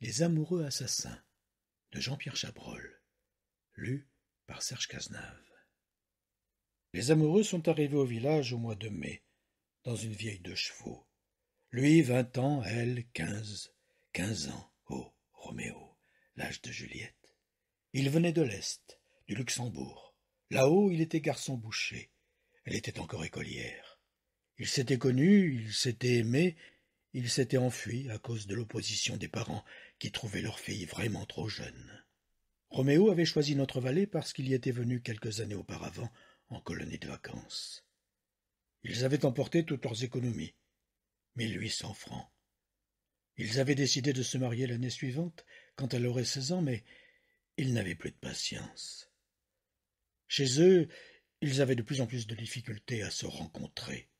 Les amoureux assassins de Jean-Pierre Chabrol, lu par Serge Les amoureux sont arrivés au village au mois de mai, dans une vieille de chevaux. Lui, vingt ans, elle, quinze. Quinze ans, oh, Roméo, l'âge de Juliette. Il venait de l'Est, du Luxembourg. Là-haut, il était garçon boucher. Elle était encore écolière. Ils s'étaient connus, ils s'étaient aimés, ils s'étaient enfui à cause de l'opposition des parents qui trouvaient leur fille vraiment trop jeune. Roméo avait choisi notre vallée parce qu'il y était venu quelques années auparavant en colonie de vacances. Ils avaient emporté toutes leurs économies, mille huit cents francs. Ils avaient décidé de se marier l'année suivante, quand elle aurait seize ans, mais ils n'avaient plus de patience. Chez eux, ils avaient de plus en plus de difficultés à se rencontrer.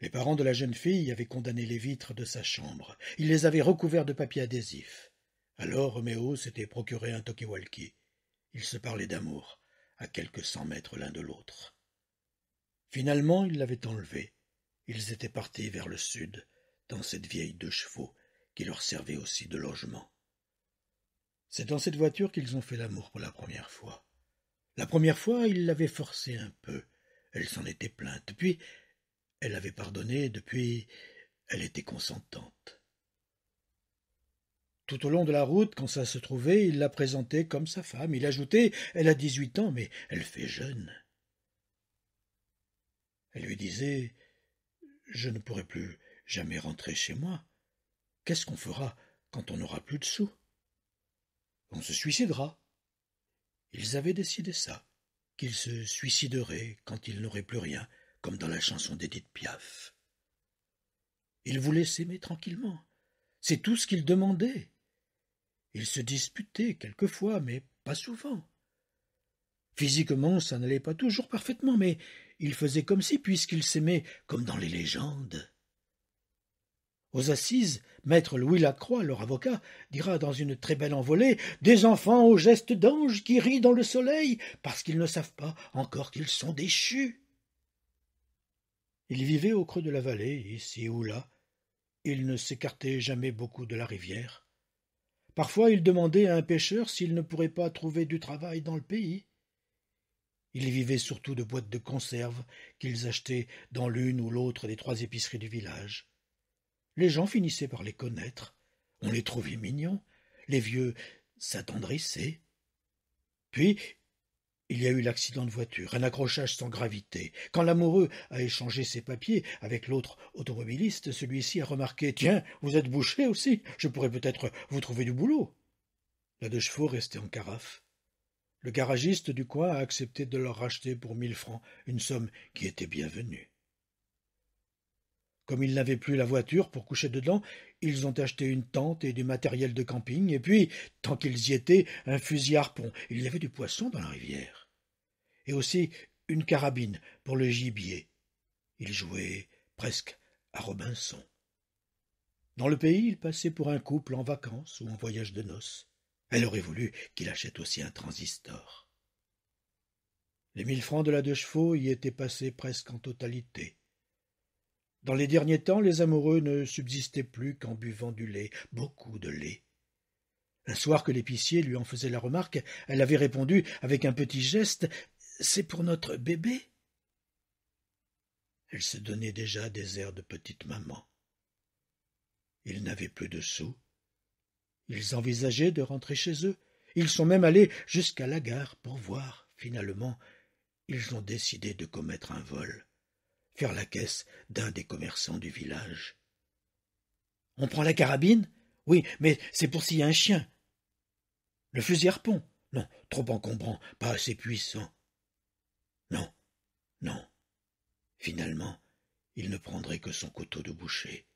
Les parents de la jeune fille avaient condamné les vitres de sa chambre. Ils les avaient recouverts de papier adhésif. Alors Roméo s'était procuré un tokiwalki. Ils se parlaient d'amour, à quelques cent mètres l'un de l'autre. Finalement, ils l'avaient enlevé. Ils étaient partis vers le sud, dans cette vieille deux chevaux qui leur servait aussi de logement. C'est dans cette voiture qu'ils ont fait l'amour pour la première fois. La première fois, ils l'avaient forcée un peu. Elle s'en était plainte. Puis, elle avait pardonné depuis elle était consentante. Tout au long de la route, quand ça se trouvait, il la présentait comme sa femme. Il ajoutait Elle a dix-huit ans, mais elle fait jeune. Elle lui disait Je ne pourrai plus jamais rentrer chez moi. Qu'est-ce qu'on fera quand on n'aura plus de sous On se suicidera. Ils avaient décidé ça, qu'ils se suicideraient quand ils n'auraient plus rien, comme dans la chanson d'Edith Piaf. Il voulait s'aimer tranquillement. C'est tout ce qu'il demandait. Ils se disputaient quelquefois, mais pas souvent. Physiquement, ça n'allait pas toujours parfaitement, mais il faisait comme si, puisqu'il s'aimait comme dans les légendes. Aux assises, maître Louis Lacroix, leur avocat, dira dans une très belle envolée Des enfants aux gestes d'ange qui rient dans le soleil parce qu'ils ne savent pas encore qu'ils sont déchus. Ils vivaient au creux de la vallée, ici ou là. Il ne s'écartait jamais beaucoup de la rivière. Parfois, ils demandaient à un pêcheur s'il ne pourrait pas trouver du travail dans le pays. Il vivait surtout de boîtes de conserve qu'ils achetaient dans l'une ou l'autre des trois épiceries du village. Les gens finissaient par les connaître. On les trouvait mignons. Les vieux s'attendrissaient. Puis il y a eu l'accident de voiture, un accrochage sans gravité. Quand l'amoureux a échangé ses papiers avec l'autre automobiliste, celui-ci a remarqué Tiens, vous êtes bouché aussi, je pourrais peut-être vous trouver du boulot. La deux chevaux restait en carafe. Le garagiste du coin a accepté de leur racheter pour mille francs, une somme qui était bienvenue. Comme ils n'avaient plus la voiture pour coucher dedans, ils ont acheté une tente et du matériel de camping, et puis, tant qu'ils y étaient, un fusil harpon. Il y avait du poisson dans la rivière et aussi une carabine pour le gibier. Il jouait presque à Robinson. Dans le pays, il passait pour un couple en vacances ou en voyage de noces. Elle aurait voulu qu'il achète aussi un transistor. Les mille francs de la deux chevaux y étaient passés presque en totalité. Dans les derniers temps, les amoureux ne subsistaient plus qu'en buvant du lait, beaucoup de lait. Un soir que l'épicier lui en faisait la remarque, elle avait répondu avec un petit geste c'est pour notre bébé. Elle se donnait déjà des airs de petite maman. Ils n'avaient plus de sous. Ils envisageaient de rentrer chez eux. Ils sont même allés jusqu'à la gare pour voir. Finalement, ils ont décidé de commettre un vol, faire la caisse d'un des commerçants du village. On prend la carabine Oui, mais c'est pour s'il y a un chien. Le fusil harpon Non, trop encombrant, pas assez puissant. Non, non. Finalement, il ne prendrait que son couteau de boucher.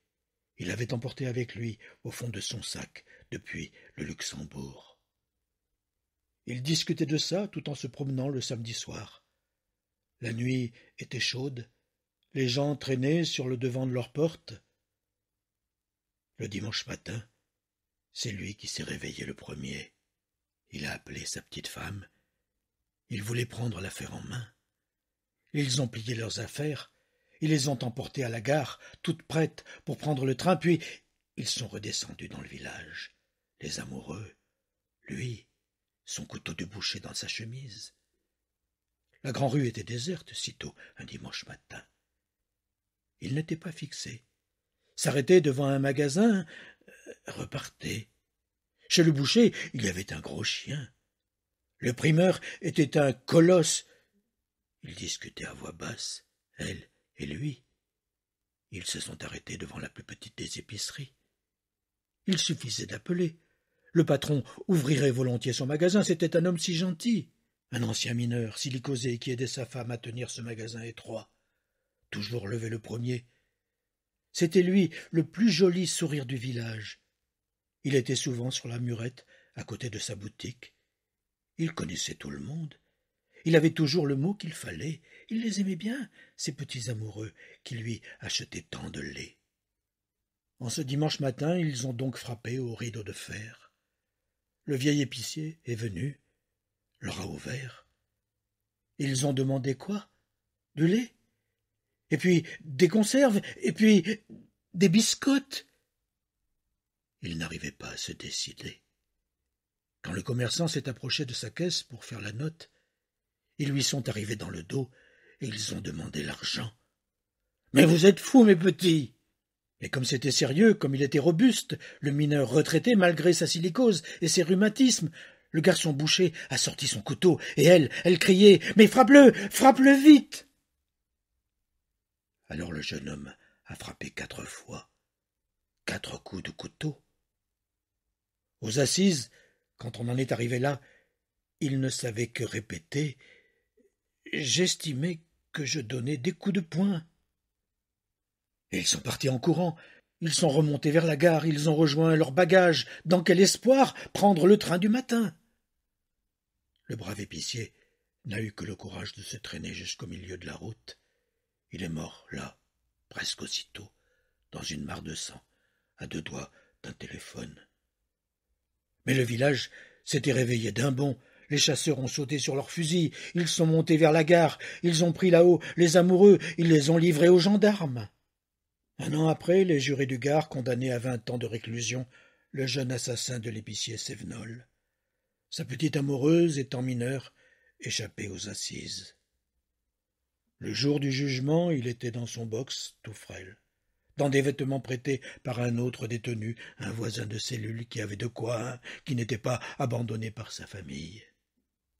Il l'avait emporté avec lui au fond de son sac depuis le Luxembourg. Il discutait de ça tout en se promenant le samedi soir. La nuit était chaude, les gens traînaient sur le devant de leur porte. Le dimanche matin, c'est lui qui s'est réveillé le premier. Il a appelé sa petite femme. Il voulait prendre l'affaire en main ils ont plié leurs affaires. Ils les ont emportées à la gare, toutes prêtes pour prendre le train, puis ils sont redescendus dans le village. Les amoureux, lui, son couteau de boucher dans sa chemise. La grande-rue était déserte sitôt un dimanche matin. Il n'était pas fixé. S'arrêtait devant un magasin, euh, repartait. Chez le boucher, il y avait un gros chien. Le primeur était un colosse ils discutaient à voix basse, elle et lui. Ils se sont arrêtés devant la plus petite des épiceries. Il suffisait d'appeler. Le patron ouvrirait volontiers son magasin, c'était un homme si gentil. Un ancien mineur, silicosé, qui aidait sa femme à tenir ce magasin étroit. Toujours levé le premier. C'était lui, le plus joli sourire du village. Il était souvent sur la murette, à côté de sa boutique. Il connaissait tout le monde. Il avait toujours le mot qu'il fallait. Il les aimait bien, ces petits amoureux qui lui achetaient tant de lait. En ce dimanche matin, ils ont donc frappé au rideau de fer. Le vieil épicier est venu, leur a ouvert. Ils ont demandé quoi Du lait Et puis des conserves Et puis des biscottes Ils n'arrivaient pas à se décider. Quand le commerçant s'est approché de sa caisse pour faire la note, ils lui sont arrivés dans le dos et ils ont demandé l'argent. Mais vous êtes fous, mes petits Mais comme c'était sérieux, comme il était robuste, le mineur retraité malgré sa silicose et ses rhumatismes, le garçon boucher a sorti son couteau et elle, elle criait Mais frappe-le Frappe-le vite Alors le jeune homme a frappé quatre fois, quatre coups de couteau. Aux assises, quand on en est arrivé là, il ne savait que répéter J'estimais que je donnais des coups de poing. Et ils sont partis en courant. Ils sont remontés vers la gare, ils ont rejoint leurs bagages. Dans quel espoir prendre le train du matin Le brave épicier n'a eu que le courage de se traîner jusqu'au milieu de la route. Il est mort là, presque aussitôt, dans une mare de sang, à deux doigts d'un téléphone. Mais le village s'était réveillé d'un bond les chasseurs ont sauté sur leurs fusils, ils sont montés vers la gare, ils ont pris là-haut les amoureux, ils les ont livrés aux gendarmes. Un an après, les jurés du Gard condamnaient à vingt ans de réclusion le jeune assassin de l'épicier Sévenol. Sa petite amoureuse, étant mineure, échappait aux assises. Le jour du jugement, il était dans son box, tout frêle, dans des vêtements prêtés par un autre détenu, un voisin de cellule qui avait de quoi, hein, qui n'était pas abandonné par sa famille.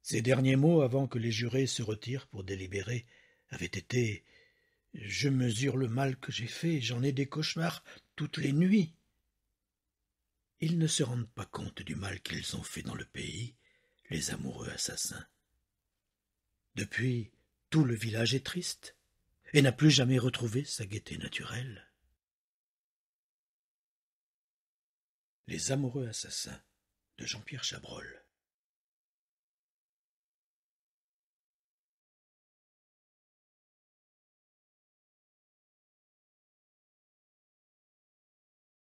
Ses derniers mots avant que les jurés se retirent pour délibérer avaient été Je mesure le mal que j'ai fait, j'en ai des cauchemars toutes les nuits. Ils ne se rendent pas compte du mal qu'ils ont fait dans le pays, les amoureux assassins. Depuis, tout le village est triste et n'a plus jamais retrouvé sa gaieté naturelle. Les amoureux assassins de Jean-Pierre Chabrol.